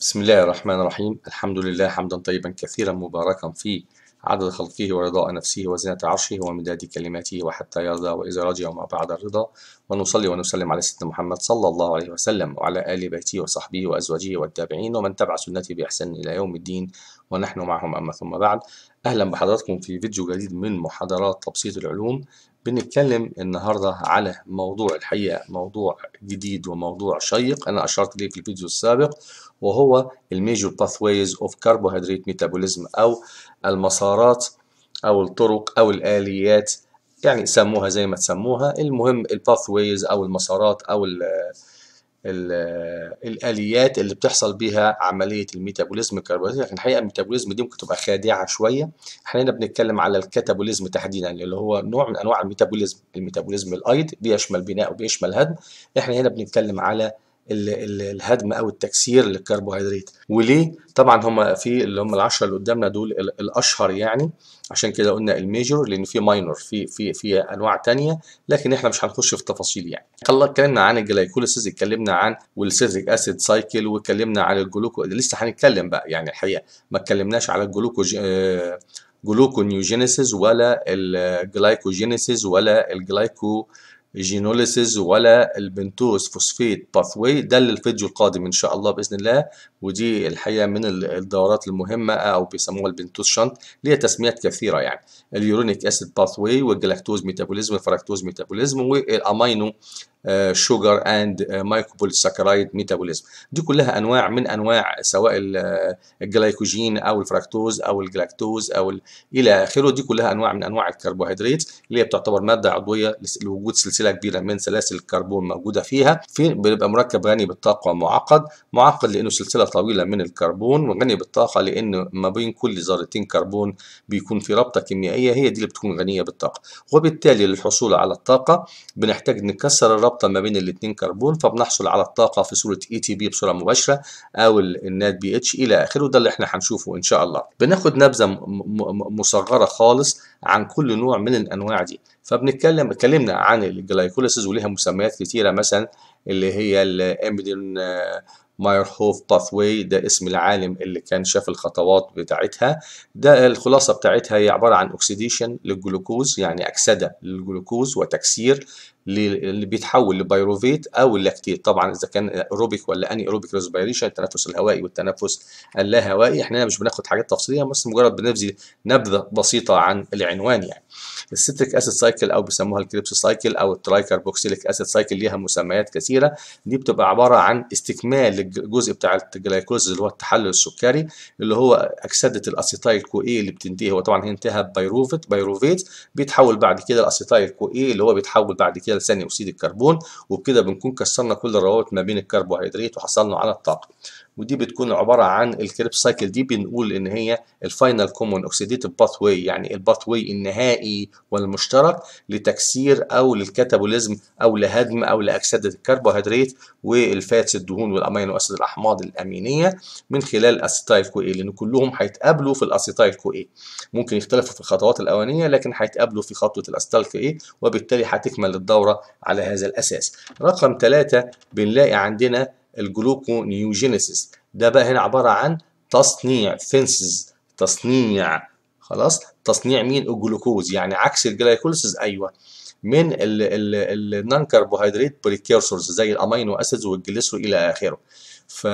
بسم الله الرحمن الرحيم الحمد لله حمدا طيبا كثيرا مباركا فيه عدد خلقه ورضاء نفسه وزنة عرشه ومداد كلماته وحتى يرضى وإذا رجع وما بعد الرضا ونصلي ونسلم على سيدنا محمد صلى الله عليه وسلم وعلى آل بيته وصحبه وأزواجه والتابعين ومن تبع سنته بإحسان إلى يوم الدين ونحن معهم أما ثم بعد أهلا بحضراتكم في فيديو جديد من محاضرات تبسيط العلوم بنتكلم النهاردة على موضوع الحقيقة موضوع جديد وموضوع شيق أنا أشرت ليه في الفيديو السابق وهو الميجور باثويز اوف كربوهيدرات ميتابوليزم او المسارات او الطرق او الاليات يعني سموها زي ما تسموها المهم الباثويز او المسارات او ال ال الاليات اللي بتحصل بيها عمليه الميتابوليزم الكربوهيدرات لكن يعني الحقيقه الميتابوليزم دي ممكن تبقى خادعه شويه احنا هنا بنتكلم على الكاتابوليزم تحديدا يعني اللي هو نوع من انواع الميتابوليزم الميتابوليزم الايض بيشمل بناء وبيشمل هدم احنا هنا بنتكلم على الهدم او التكسير للكربوهيدرات وليه طبعا هم في اللي هم العشرة اللي قدامنا دول الاشهر يعني عشان كده قلنا الميجور لان في ماينور في في في انواع ثانيه لكن احنا مش هنخش في التفاصيل يعني اتكلمنا عن الجلايكوليسيس اتكلمنا عن والسيزيك اسيد سايكل واتكلمنا عن الجلوكو لسه هنتكلم بقى يعني الحقيقه ما اتكلمناش على الجلوكو آه جلوكونيوجينيسيس ولا الجلايكوجينيسيس ولا الجلايكو جينوليسيز ولا البنتوز فوسفيت باثوي ده اللي الفيديو القادم ان شاء الله باذن الله ودي الحقيقه من الدورات المهمه او بيسموها البنتوز شنت ليها تسميات كثيره يعني اليورونيك اسيد باثوي والجلاكتوز ميتابوليزم الفراكتوز ميتابوليزم والامينو شوجر اند ساكرايد ميتابوليزم دي كلها انواع من انواع سواء آه، الجلايكوجين او الفراكتوز او الجلاكتوز او الى اخره دي كلها انواع من انواع الكربوهيدرات اللي هي بتعتبر ماده عضويه لوجود سلسله كبيره من سلاسل الكربون موجوده فيها في بيبقى مركب غني بالطاقه ومعقد معقد لانه سلسله طويله من الكربون وغني بالطاقه لانه ما بين كل ذرتين كربون بيكون في رابطه كيميائيه هي دي اللي بتكون غنيه بالطاقه وبالتالي للحصول على الطاقه بنحتاج نكسر الرابطه رابطة ما بين الاثنين كربون فبنحصل على الطاقة في صورة اي تي بي بصورة مباشرة او النات بي اتش الى اخره ده اللي احنا هنشوفه ان شاء الله بناخد نبذة مصغرة خالص عن كل نوع من الانواع دي فبنتكلم اتكلمنا عن الجلايكوليسيز وليها مسميات كثيره مثلا اللي هي الاميدين مايرهوف باثوي ده اسم العالم اللي كان شاف الخطوات بتاعتها ده الخلاصة بتاعتها هي عبارة عن اوكسيديشن للجلوكوز يعني أكسدة للجلوكوز وتكسير اللي بيتحول لبيروفيت او اللاكتيت طبعا اذا كان ايروبيك ولا اني ايروبيك ريسبيريشن التنفس الهوائي والتنفس اللاهوائي احنا مش بناخد حاجات تفصيليه بس مجرد بنبذي نبذه بسيطه عن العنوان يعني السيتريك اسيد سايكل او بيسموها الكريبس سايكل او الترايكربوكسيليك اسيد سايكل ليها مسميات كثيره دي بتبقى عباره عن استكمال الجزء بتاع الجلايكوز اللي هو التحلل السكري اللي هو اكسده الاسيتايل كو اي اللي بتنتهي هو طبعا هينتهى بايروفيت بايروفيت بيتحول بعد كده الاسيتايل كو اي اللي هو بيتحول بعد كده احتيال ثاني اكسيد الكربون وبكده بنكون كسرنا كل الروابط ما بين الكربوهيدرات وحصلنا على الطاقه ودي بتكون عباره عن الكريب سايكل دي بنقول ان هي الفاينل كومون اوكسيديتيف باث واي يعني الباث واي النهائي والمشترك لتكسير او للكاتابوليزم او لهدم او لاكسده الكربوهيدرات والفاتس الدهون والامينو اسيد الاحماض الامينيه من خلال الاسيتايل كو اي لان كلهم هيتقابلوا في الاسيتايل كو اي ممكن يختلفوا في الخطوات الاولانيه لكن هيتقابلوا في خطوه الاسيتايل كو اي وبالتالي هتكمل الدوره على هذا الاساس رقم ثلاثة بنلاقي عندنا الجلوكونيوجينيسيس ده بقى هنا عبارة عن تصنيع فينسز تصنيع خلاص تصنيع مين الجلوكوز يعني عكس الجلايكوليسيس ايوه من النون كربوهيدرات بريكيرسورز زي الامينو اسيدز والجليسرو الى اخره ف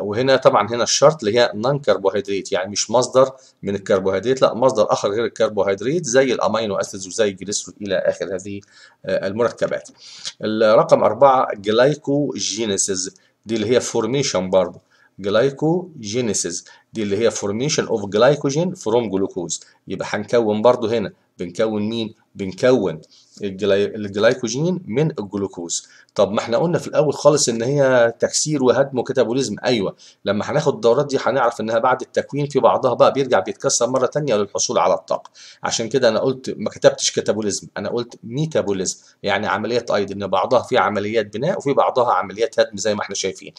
وهنا طبعا هنا الشرط اللي هي نون كربوهيدرات يعني مش مصدر من الكربوهيدرات لا مصدر اخر غير الكربوهيدرات زي الامينو اسيدز وزي الجليسرول الى اخر هذه آه، المركبات الرقم أربعة جلايكوجينيسيس دي اللي هي فورميشن برضه جلايكوجينيسيس دي اللي هي فورميشن اوف جلايكوجين فروم جلوكوز يبقى هنكون برضه هنا بنكون مين بنكون الجلايكوجين من الجلوكوز طب ما احنا قلنا في الاول خالص ان هي تكسير وهدم وكتابوليزم ايوه لما هناخد الدورات دي هنعرف انها بعد التكوين في بعضها بقى بيرجع بيتكسر مره ثانيه للحصول على الطاقه عشان كده انا قلت ما كتبتش كتابوليزم انا قلت ميتابوليزم يعني عمليات ايض ان بعضها فيها عمليات بناء وفي بعضها عمليات هدم زي ما احنا شايفين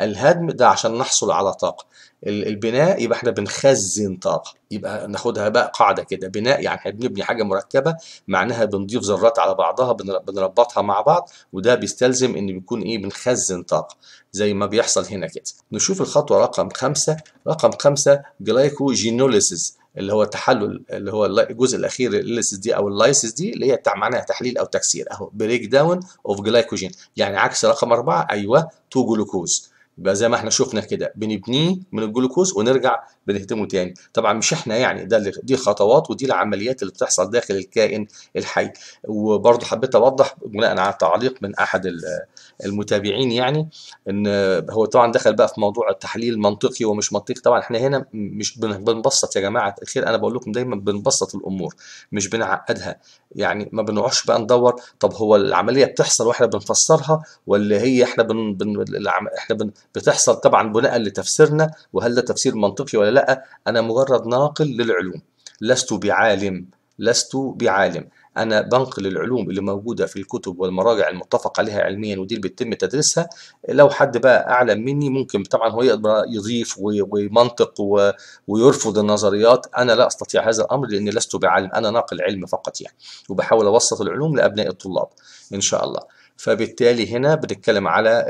الهدم ده عشان نحصل على طاقه البناء يبقى احنا بنخزن طاقه يبقى ناخدها بقى قاعده كده بناء يعني احنا بنبني حاجه مركبه معناها بنضيف ذرات على بعضها بنربطها مع بعض وده بيست بيستلزم ان بيكون ايه بنخزن طاقه زي ما بيحصل هنا كده نشوف الخطوه رقم خمسة رقم خمسة جلايكوجينوليسيس اللي هو التحلل اللي هو الجزء الاخير الليسيس دي او اللايسيس دي اللي هي معناها تحليل او تكسير اهو بريك داون اوف جلايكوجين يعني عكس رقم أربعة ايوه تو جلوكوز يبقى زي ما احنا شفنا كده بنبنيه من الجلوكوز ونرجع بنهدمه تاني طبعا مش احنا يعني ده دي خطوات ودي العمليات اللي بتحصل داخل الكائن الحي وبرضه حبيت اوضح بناء على تعليق من احد المتابعين يعني ان هو طبعا دخل بقى في موضوع التحليل المنطقي ومش منطقي طبعا احنا هنا مش بنبسط يا جماعه الخير انا بقول لكم دايما بنبسط الامور مش بنعقدها يعني ما بنقعدش بقى ندور طب هو العمليه بتحصل واحنا بنفسرها ولا هي احنا بن, بن... احنا بن... بتحصل طبعا بناء لتفسيرنا وهل ده تفسير منطقي ولا لا أنا مجرد ناقل للعلوم لست بعالم لست بعالم أنا بنقل العلوم اللي موجودة في الكتب والمراجع المتفق عليها علميا ودي اللي بيتم تدريسها لو حد بقى أعلم مني ممكن طبعا هو يقدر يضيف ويمنطق ويرفض النظريات أنا لا أستطيع هذا الأمر لأني لست بعالم أنا ناقل علم فقط يعني وبحاول أوسط العلوم لأبناء الطلاب إن شاء الله فبالتالي هنا بنتكلم على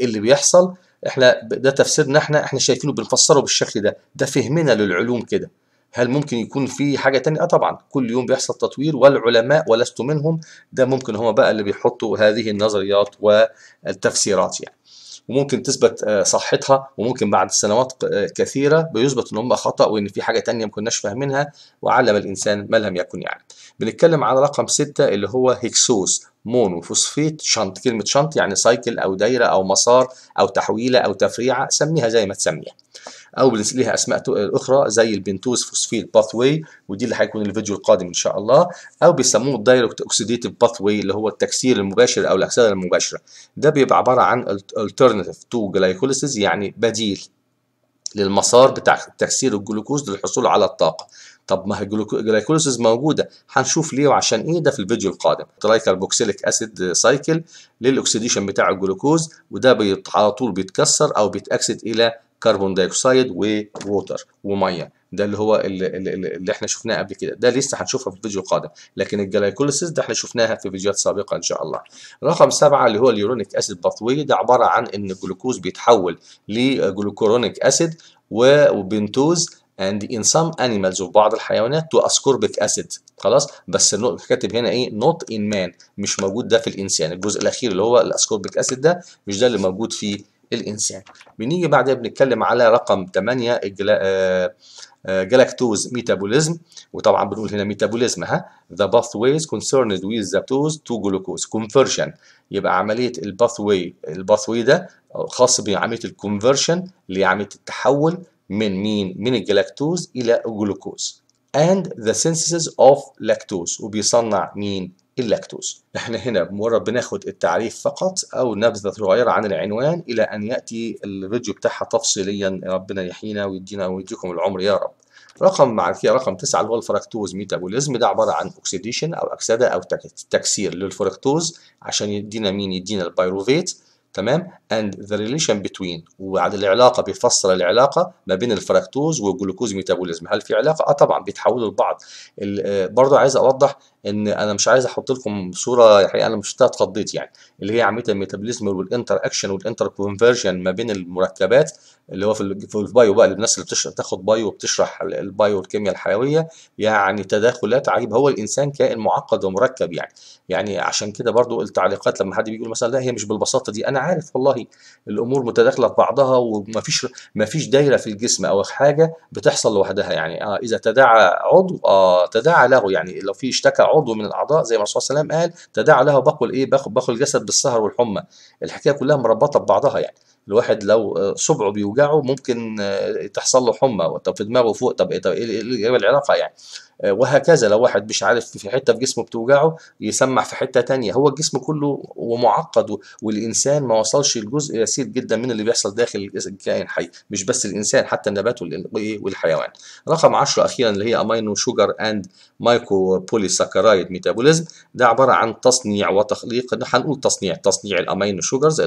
اللي بيحصل احنا ده تفسيرنا احنا احنا شايفينه بنفسره بالشكل ده ده فهمنا للعلوم كده هل ممكن يكون في حاجة تانية؟ اه طبعا كل يوم بيحصل تطوير والعلماء ولست منهم ده ممكن هما بقى اللي بيحطوا هذه النظريات والتفسيرات يعني وممكن تثبت آه، صحتها وممكن بعد سنوات آه، كثيرة بيثبت ان هم خطأ وان في حاجة تانية ما كناش فاهمينها وعلم الانسان ما لم يكن يعلم. يعني. بنتكلم على رقم ستة اللي هو هيكسوس مونو فوسفيت شنط كلمة شنط يعني سايكل أو دايرة أو مسار أو تحويلة أو تفريعة سميها زي ما تسميها أو ليها أسماء أخرى زي البنتوز فوسفيت باث ودي اللي هيكون الفيديو القادم إن شاء الله أو بيسموه الدايركت أوكسيديتيف باث اللي هو التكسير المباشر أو الأكسدة المباشرة ده بيبقى عبارة عن الترنتيف تو جلايكوليسيز يعني بديل للمسار بتاع تكسير الجلوكوز للحصول على الطاقة طب ما الجلايكوليسيز موجوده هنشوف ليه وعشان ايه ده في الفيديو القادم ترايكربوكسيليك اسيد سايكل للاكسديشن بتاع الجلوكوز وده بيت على طول بيتكسر او بيتاكسد الى كربون دايوكسيد ووتر وميه ده اللي هو اللي, اللي, اللي احنا شفناه قبل كده ده لسه هنشوفها في الفيديو القادم لكن الجلايكوليسيس ده احنا شفناها في فيديوهات سابقه ان شاء الله رقم سبعة اللي هو اليورونيك اسيد باثوي ده عباره عن ان الجلوكوز بيتحول لجلوكورونيك اسيد وبنتوز and in some animals وفي بعض الحيوانات to ascorbic acid خلاص بس كاتب هنا ايه not in man مش موجود ده في الانسان الجزء الاخير اللي هو الاسكوربيك اسيد ده مش ده اللي موجود في الانسان بنيجي بعدها بنتكلم على رقم 8 الجلا... جلاكتوز آه، ميتابوليزم آه، وطبعا بنقول هنا ميتابوليزم ها ذا باث ويز كونسيرند ويز ذا توز تو جلوكوز كونفرشن يبقى عمليه الباث واي الباث واي ده خاص بعمليه الكونفرشن اللي هي عمليه التحول من مين من الجلاكتوز الى الجلوكوز and the synthesis of lactose وبيصنع مين اللاكتوز احنا هنا بمجرد بناخد التعريف فقط او نبذه صغيره عن العنوان الى ان ياتي الفيديو بتاعها تفصيليا ربنا يحيينا ويدينا ويديكم العمر يا رب رقم معرفية رقم تسعة اللي هو الفركتوز ميتابوليزم ده عبارة عن اوكسيديشن او اكسدة او تكسير للفركتوز عشان يدينا مين يدينا البيروفيت تمام and the relation between وعن العلاقه بيفسر العلاقه ما بين الفراكتوز والجلوكوز ميتابوليزم هل في علاقه اه طبعا بيتحولوا لبعض آه، برضه عايز اوضح ان انا مش عايز احط لكم صوره الحقيقه انا مش اتخضيت يعني اللي هي عمليه الميتابوليزم والانتر اكشن والانتر كونفرجن ما بين المركبات اللي هو في البايو بقى الناس اللي بتاخد بايو وبتشرح البايو والكيمياء الحيويه يعني تداخلات عجيبه هو الانسان كائن معقد ومركب يعني يعني عشان كده برضو التعليقات لما حد بيقول مثلا لا هي مش بالبساطه دي انا عارف والله الامور متداخله في بعضها ومفيش مفيش دايره في الجسم او حاجه بتحصل لوحدها يعني آه اذا تداعى عضو آه تداعى له يعني لو في اشتكى عضو من الاعضاء زي ما الرسول صلى الله عليه وسلم قال تداعى لها باقوا الايه باقوا الجسد بالسهر والحمى الحكايه كلها مربطه ببعضها يعني الواحد لو آه، صبعه بيوجعه ممكن آه، تحصل له حمى طب في دماغه فوق طب ايه إيه،, إيه،, إيه،, ايه العلاقه يعني آه، وهكذا لو واحد مش عارف في حته في جسمه بتوجعه يسمع في حته تانية هو الجسم كله ومعقد والانسان ما وصلش لجزء يسير جدا من اللي بيحصل داخل الكائن الحي مش بس الانسان حتى النبات والحيوان رقم 10 اخيرا اللي هي امينو شوجر اند مايكرو بولي ساكرايد ميتابوليزم ده عباره عن تصنيع وتخليق هنقول تصنيع تصنيع الامينو شوجرز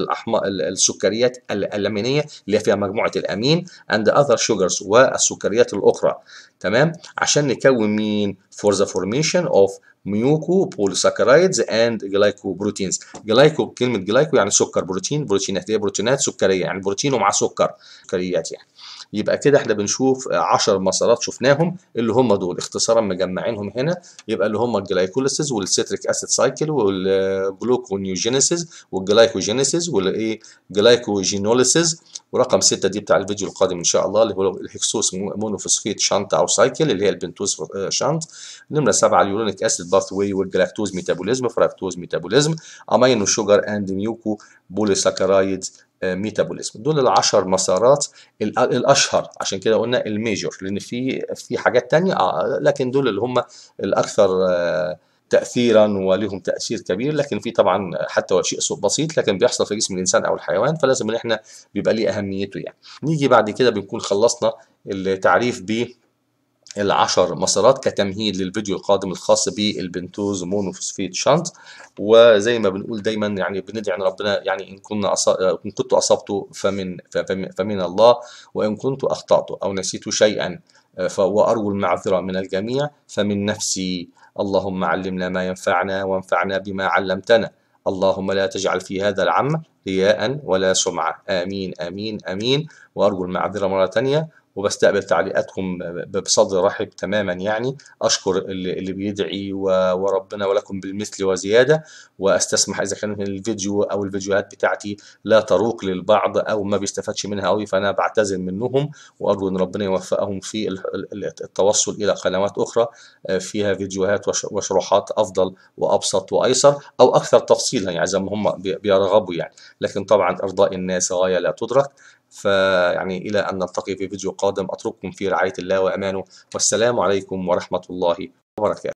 السكريات الأمينية اللي فيها مجموعة الأمين اند اذر شوجرز والسكريات الأخرى تمام عشان نكون مين فور ذا فورميشن اوف ميوكو بوليساكرايدز اند جلايكوبروتينز جلايكو كلمه جلايكو يعني سكر بروتين بروتينات هي بروتينات سكريه يعني بروتين ومعاه سكر سكريات يعني يبقى كده احنا بنشوف 10 مسارات شفناهم اللي هم دول اختصارا مجمعينهم هنا يبقى اللي هم الجلايكوليسيز والسيتريك اسيد سايكل والجلوكونيوجينيسيس والجلايكوجينيسيس والايه جلايكوجينوليسيس ورقم ستة دي بتاع الفيديو القادم ان شاء الله اللي هو الهكسوس مونوفوسفيت شنط او سايكل اللي هي البنتوز آه، شنط نمره سبعة اليورونيك اسيد باث واي والجلاكتوز ميتابوليزم فراكتوز ميتابوليزم امينو شوجر اند ميوكو بوليساكرايد آه، ميتابوليزم دول العشر مسارات الاشهر عشان كده قلنا الميجور لان في في حاجات تانية آه، لكن دول اللي هم الاكثر آه تاثيرا ولهم تاثير كبير لكن في طبعا حتى شيء بسيط لكن بيحصل في جسم الانسان او الحيوان فلازم ان احنا بيبقى ليه اهميته يعني نيجي بعد كده بنكون خلصنا التعريف ب العشر مسارات كتمهيد للفيديو القادم الخاص بالبنتوز مونوفوسفيت شانت وزي ما بنقول دايما يعني بندعي ان ربنا يعني ان كنا ان كنت اصبت فمن فمن الله وان كنت اخطات او نسيت شيئا فارجو المعذره من الجميع فمن نفسي اللهم علمنا ما ينفعنا وانفعنا بما علمتنا اللهم لا تجعل في هذا العمل رياء ولا سمعة آمين آمين آمين وأرجو المعذرة مرة ثانية وبستقبل تعليقاتكم بصدر رحب تماما يعني اشكر اللي, بيدعي وربنا ولكم بالمثل وزياده واستسمح اذا كان الفيديو او الفيديوهات بتاعتي لا تروق للبعض او ما بيستفادش منها قوي فانا بعتذر منهم وارجو ان ربنا يوفقهم في التوصل الى قنوات اخرى آه، فيها فيديوهات وشروحات افضل وابسط وايسر او اكثر تفصيلا يعني زي ما هم بيرغبوا يعني لكن طبعا ارضاء الناس غايه لا تدرك فيعني إلى أن نلتقي في فيديو قادم أترككم في رعاية الله وأمانه والسلام عليكم ورحمة الله وبركاته